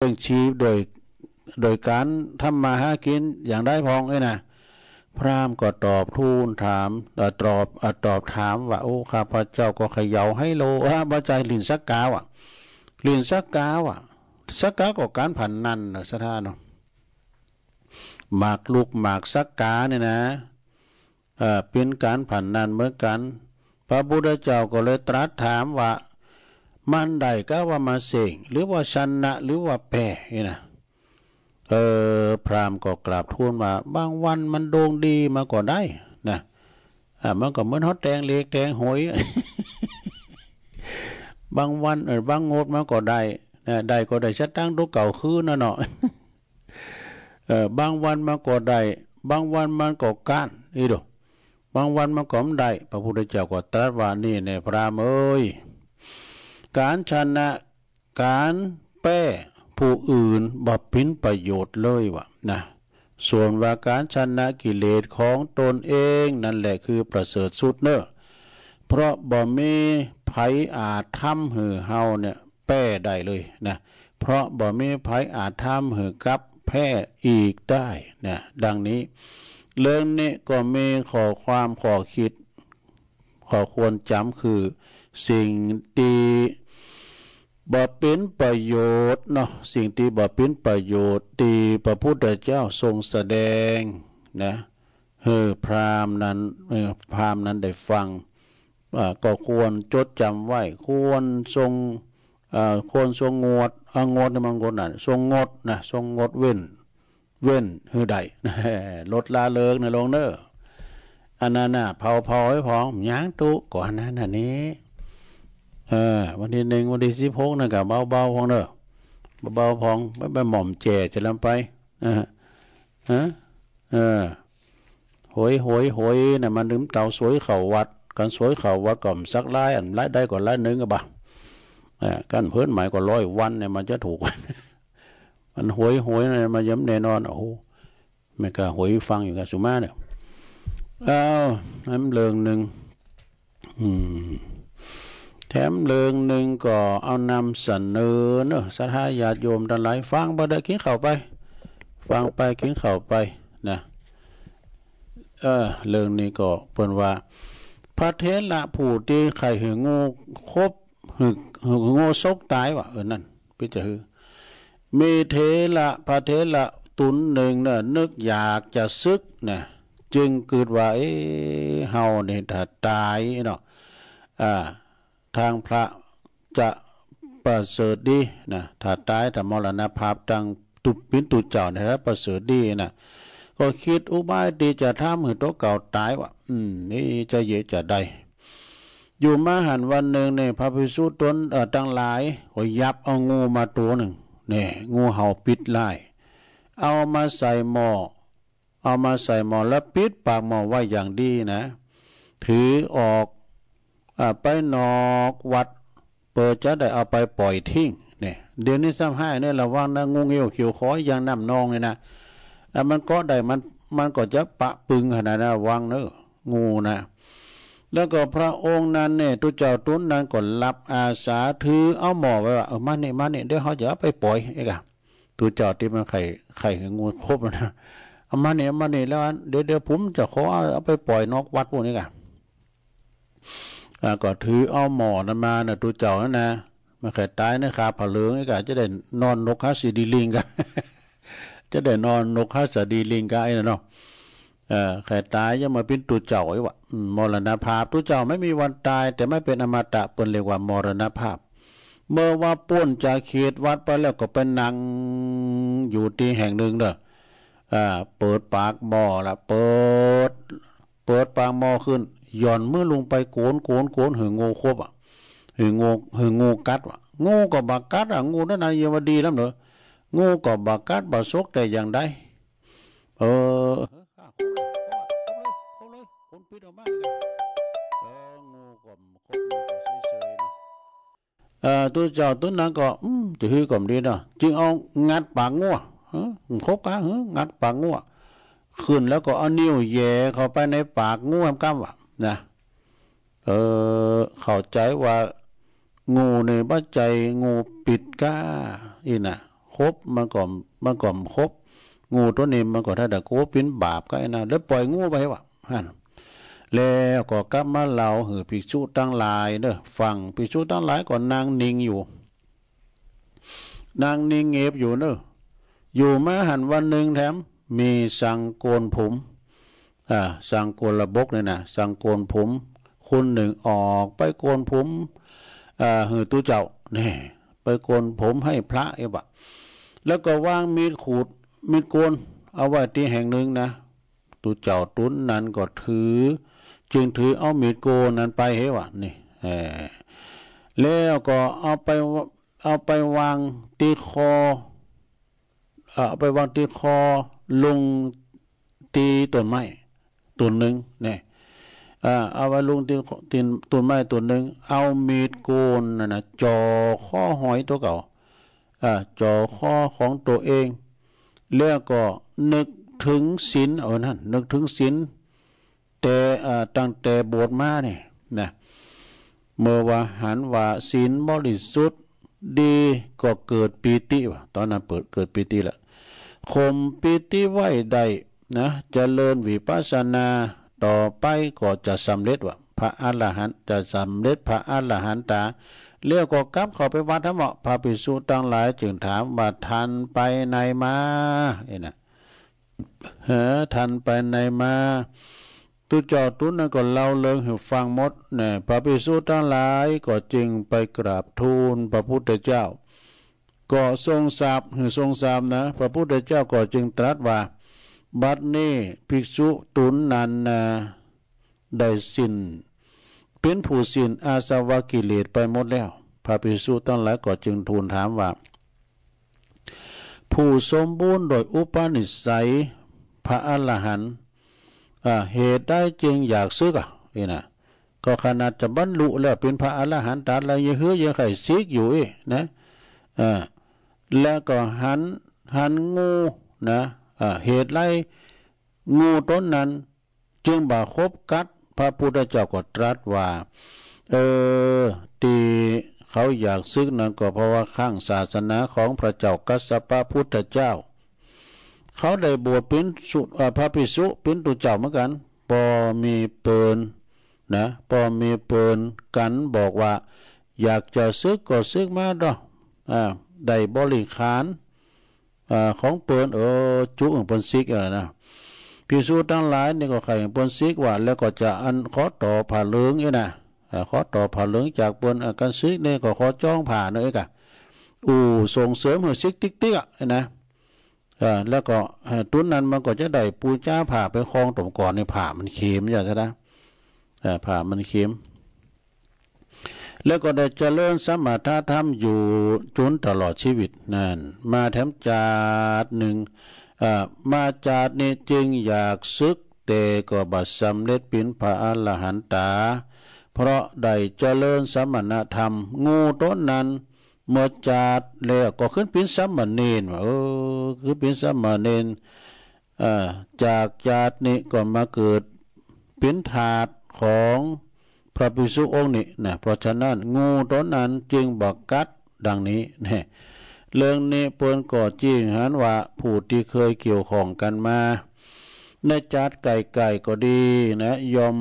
รื่องชีพโดยโดยการทำมาหากินอย่างได้พองเลยนะพราหมณ์ก็ตอบทูลถามตอบตอบถามว่าโอ้ข้าพระเจ้าก็เขย่าให้โลว่าบใจลินสักกาวอ่ะลินสักกาวอ่ะสักกาก็การผันนันนะสธานเนาะหมากลูกหมากสักกาเนี่ยนะเป็นการผันนันเหมือนกัน พระพุทธเจ้าก็เลยตรัสถามว่ามันใดก็ว่ามาเสงหรือว่าชนะ หรือว่าแพ้นี่นะเออพรามก็กราบทูลว่าบางวันมันโด่งดีมาก่นได้ นะอ่ามันก็เหมือนฮอตแดงเล็กแดงหอย บางวันเออบางงดมาก่นได้นะได้ก็ได้ชัดตั้งดูเก่าคืนนะเนาะเออบางวันมาก่นได้ บางวัน มันก็ก้านนี่ดูบางวันมาก่อนได้พระพุทธเจ้าก็ตรัสว่านี่เนี่ยพรามเอ้ยการชนะการแป้ผู้อื่นบับพินประโยชน์เลยวะนะส่วนว่าการชนะกิเลสของตนเองนั่นแหละคือประเสริฐสุดเนอะเพราะบ่มีไยอารรำหือเฮาเนี่ยแป้ได้เลยนะเพราะบ่มีไยอารรำหือกับแพ้อีกได้นะดังนี้เรื่องนี้ก็มีขอความขอคิดขอควรจำคือสิ่งตีบ่เป็นประโยชน์เนาะ สิ่งที่บ่เป็นประโยชน์ตีพระพุทธเจ้าทรงแสดงนะเออพรามนั้นเออพรามนั้นได้ฟัง ก็ควรจดจำไว้ ควรทรงควรทรงงด งดในมังคนนะทรงงดนะ ทรงงดเว้น เว้นเฮือใดลดลาเลิกในโลงเนออันนั้นน่ะเผาเผาให้พอมยางตุก่อนนั้นอันนี้วันที่หนึ่งวันที่สิบหกนะกับเบาๆพองเด้อเบาๆพองไม่ไปหม่อมเจจะลำไปนะฮะเออหยหยหยนะมันถึงเตาสวยเข่าวัด กันสวยเข่าวัดก่อมสักไายอันไล่ได้ก่อนไล่หนึ่งก็บ่ากันเพิ่นหมายก่อนร้อยวันเนี่ยมันจะถูกมันหยหยเนี่ยมันย้ำแน่นอนโอ้โหมกล้าหยฟังอยู่กับสุมาเนี่ยอ้าวน้ำเลืองหนึ่งอืมแถมเลืองหนึ่งก็เอานำเสนอเนอะสัทธาญาติโยมดันไหลฟังบ่ได้คินเข่าไป ฟังไปคินเข่าไปนะ เออเรื่องนี้ก็เปิ่นว่า พระเทศละผู้ที่ไข่หืองูคบหึงหึกงูซกตายวะเออนั่นพิจารณามีเทละพระเทศละตุนหนึ่งเนี่ยนึกอยากจะซึกนะจึงเกิดว่าเอเฮาเนี่ยถ้าตายเนาะอ่าทางพระจะประเสริฐดีนะถ้าตายถ้ามรณภาพจังตุบปินตุเจ้าในระประเสริฐดีนะก็คิดอุบายดีจะทำให้ตัวเก่าตายวะอืมนี่จะเยจะได้ อยู่มาหันวันหนึ่งเนี่ยพระพิสุตนเอ่อตั้งหลายก็ยับเอางูมาตัวหนึ่งเนี่ยงูเห่าปิดไล่เอามาใส่หม้อเอามาใส่หม้อแล้วปิดปากหม้อไว้อย่างดีนะ ถือออกไปนอกวัด เปิดจะได้เอาไปปล่อยทิ้งเนี่ย เดี๋ยวนี้ซ้ำให้เนี่ยระวังนะงูเงี้ยวเขียวคอยอย่างน้ำนองเลยนะแต่มันก็ได้มันมันก็จะปะปึงขนาดนะวังเนอะงูนะแล้วก็พระองค์นั้นเนี่ยตุเจ้าตุ้นนั้นก็รับอาสาถือเอาหมอไปว่าเออมาเนี่ยมาเนี่ยเดี๋ยวเขาจะไปปล่อยไอ้กะตุเจ้าที่มันไข่ไข่งูครบนะเอามาเนี่ยมาเนี่ยแล้วเดี๋ยวเดี๋ยวผมจะขอเอาไปปล่อยนอกวัดพวกนี้กะก็ถือเอาหมอนมานะตัวเจ้านั่นนะมาแข่ตายนะครับผาเหลืองไอ้กะจะได้นอนนกฮัสดีลิงกันจะได้นอนนกฮัสดีลิงกันไอ้นนเนาะเออแข่ตายยังมาเป็นตัวเจ้าไอ้วะมรณภาพตัวเจ้าไม่มีวันตาย แต่ไม่เป็นอมตะเป็นเรียกว่ามรณภาพ เมื่อว่าป้นจากเขตวัดไปแล้วก็เป็นนางอยู่ที่แห่งหนึ่งเด้อเปิดปากหมอละเปิด เปิดปากหมอขึ้นหย่อนเมื่อลงไปโกนโกนโกนเหืองูควบอ่ะเหืองูหืองูกัดว่ะงูกับัากัด อ่ะ งูนั่นนายเยาวดีแล้วเนอะ งูกับัากัดบักซกแต่อย่างใด เออตัวเจ้าตัวนั้นก็จะฮือก่อมดีนะจึงเอางัดปากงัวคบกันงัดปากงัวขึ้นแล้วก็เอานิ้วแย่เข้าไปในปากงัวกั้มวะนะเออเข้าใจว่า งูในบ้าใจงูปิดก้าอีน่ะคบมันก่อมมันก่อมคบงูตัวนี้ มันก่อถ้าดักโกปิ้นบาปก็ไอ้นะแล้วปล่อยงูไปวะฮั่นแล้วก็กลับมาเล่าหือพิชูตั้งหลายเด้อฟังพิชูตั้งหลายก่อนนางนิงอยู่ นางนิงเงียบอยู่เด้ออยู่มาหันวันหนึ่งแถม มีสังโกนผมสังโกนระบกเนี่ยนะสังโกนผมคนหนึ่งออก ไปโกนผมหือตู้เจ้าเนี่ยไปโกนผมให้พระเอบะแล้วก็วางมีดขูดมีดโกนเอาไว้ที่แห่งหนึ่งนะตู้เจ้าตุ้นนั้นก็ถือ จึงถือเอามีดโกนนั้นไปเหวะนี่แล้วก็เอาไปเอาไปวางตีคอเอาไปวางตีคอลงตีต้นไม้ตุนหนึ่งเนี่ยเอาไว้ลุงตีนตีนตุนไม้ตุนหนึ่งเอามีดโกนนะนะจ่อข้อหอยตัวเก่าอจ่อข้อของตัวเองแล้วก็นึกถึงศีลเออนั่นนึกถึงศีลแต่ตั้งแต่บวชมาเนี่ยนะเมื่อว่าหันว่าศีลบริสุทธิ์ดีก็เกิดปีติวะตอนนั้นเปิดเกิดปีติละข่มปีติไว้ได้นะจเจริญวิปัสสนาต่อไปก็จะสำเร็จว่า พระอรหันต์จะสำเร็จพระอรหันตาเรียกก็กลับเข้าไปวัดทั้งหมดพระภิกษุทั้งหลาย จึงถามว่าทันไปไหนมาเอ็นะเฮ้ทันไปไหนมาตุจอตุน่นก็เล่าเลิงให้ฟังหมดเนี่ยพระภิกษุทั้งหลายก็จึงไปกราบทูลพระพุทธเจ้า ก็ทรงทราบหรือทรงทราบนะพระพุทธเจ้าก็จึงตรัสว่าบัดนี้ภิกษุ ตุนนันนาได้สิ้นเป็นผู้สิ้นอาสวะกิเลสไปหมดแล้ว พระภิกษุตั้งหลายก็จึงทูลถามว่า ผู้สมบูรณ์โดยอุปนิสัย พระอรหันต์เหตุได้จึงอยากซึกอ่ะนี่นะก็ขนาดจะบรรลุแล้ว เป็นพระอรหันต์ตาลอะไรยืงเฮือยังไข่ซีกอยู่นะอ่าแล้วก็หันหันงูนะเหตุไรงูต้นนั้น จึงบาคบกัดพระพุทธเจ้าก็ตรัสว่า เออตีเขาอยากซึกนั้นก็เพราะว่าข้างศาสนาของพระเจ้ากัสสปะพุทธเจ้า เขาได้บวชเป็นสุพระภิกษุเป็นตุเจ้าเหมือนกันปอมีเปินนะปอมีเปินกันบอกว่า อยากจะซึกก็ซึกมาดอกอ่าได้บริขารของเปิลเออจุของเปนซิกเออนะพิสูจน์ทั้งหลายนี่ก็ไข่เปนซิกว่าแล้วก็จะอันขอต่อผ่าเลืองเอนะขอต่อผ่าเลืองจากเปนกันซิกนี่ก็ขอจ้องผ่าเนอกะอู่ส่งเสริมหัวซิกติ๊กติ๊กอ่ะนะแล้วก็ตุ้นนั้นมันก็จะได้ปูจ้าผ่าไปคลองตมก่อนในผ่ามันเค็มอย่างนั้นะผ่ามันเค็มแล้วก็ได้เจริญสมถะธรรมอยู่จนตลอดชีวิตนั่นมาแถมจาดหนึ่งมาจาดนี้จึงอยากซึกเตก็บัดสำเร็จปินพระอรหันตา เพราะได้เจริญสมณธรรม งูต้นนั้นเมื่อจาดแล้วก็ขึ้นปินสมณเณรเออึ้นปินสมณเณรจากจาดนี้ก็มาเกิดปินถาดของพระภิกษุองค์นี้นะเพราะฉะนั้นงูตัวนั้นจึงบอกกัดดังนี้นะเรื่องนี้เปินก่อจริงหันว่าผู้ที่เคยเกี่ยวของกันมาในจัดไก่ไก่ก็ดีนะ ยอม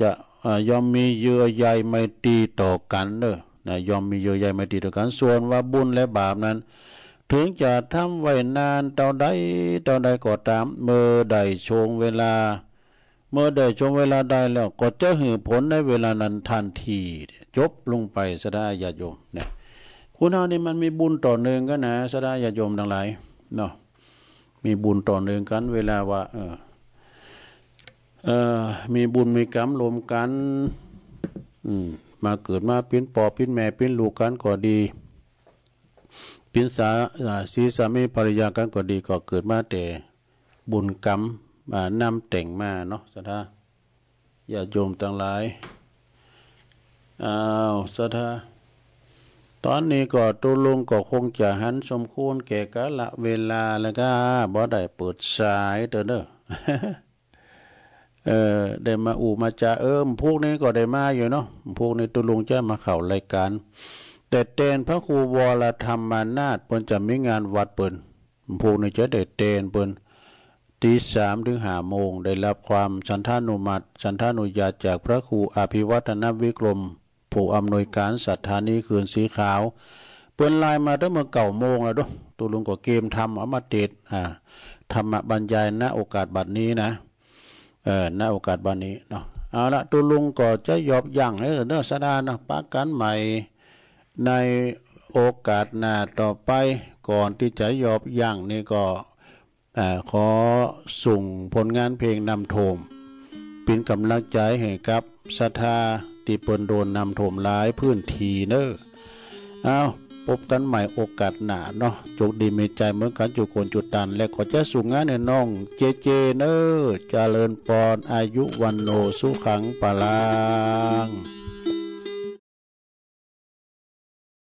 จะยอมมีเยื่อใยไม่ตีต่อกันเนอะนะยอมมีเยื่อใยไม่ตีต่อกันส่วนว่าบุญและบาปนั้น ถึงจะทำไว้นานเท่าใดเท่าใดก็ตามเมื่อใดช่วงเวลาเมื่อได้ชมเวลาใดแล้ว ก็จะหือผลในเวลานั้นทันที จบลงไปสดาญาโยม เนี่ยคุณเฮานี่มันมีบุญต่อเนื่องกันนะสดาญาโยมทั้งหลายเนาะมีบุญต่อเนื่องกัน เวลาว่า เออเออมีบุญมีกรรมรวมกัน อืมมาเกิดมาพิ้นปอพิ้นแม่พิ้นลูกกันก็ดี พิ้นสาสีสามีภรรยากันก็ดี ก็เกิดมาแต่บุญกรรมมานำแต่งมาเนาะสัทธาอา่าโยมต่างหลายอ้าวสัทธาตอนนี้ก็ตุลุงก็คงจะหัน สมควรแก่กะละเวลาแล้วก็บ่ได้เปิดสายเด้อเด้อเออได้มาอู่มาจ่าเอิมพวกนี้ก็ได้มาอยู่เนาะพวกนี้ตุลุงจะมาเข่ารายการแต่เตนพระครูวรธรรมานาฏเปินจะมีงานวัดเปิ่นพวกนี้จะได้เตนเปิ่นตีสามถึงหาโมงได้รับความสันทานุมัติ สันทานุญาตจากพระครูอภิวัฒนวิกรม ผู้อำนวยการสัทธานีคืนสีขาว เปิ้นลายมาตั้งเมื่อเก่าโมงแล้วด้วตุลุงก็เกมทำอมติดอ่าธรรมบรรยายณโอกาสบัดนี้นะเออณโอกาสบัดนี้เนาะเอาละตุลุงก็จะยอบยั่งให้เนื้อสดานะปักันใหม่ในโอกาสหน้าต่อไปก่อนที่จะยอบยั่งนี่ก็ขอส่งผลงานเพลงนำโทม เป็นกำลังใจให้กับศรัทธาติปนโดนนำโทมหลายพื้นทีเนอเอาพบกันใหม่โอกาสหนาเนาะจกดีมีใจเหมือนกันจุโกนจุดตัน และขอจะสูงงานในน้องเจเจเนอเจริญปอนอายุวันโนสุขังปลาง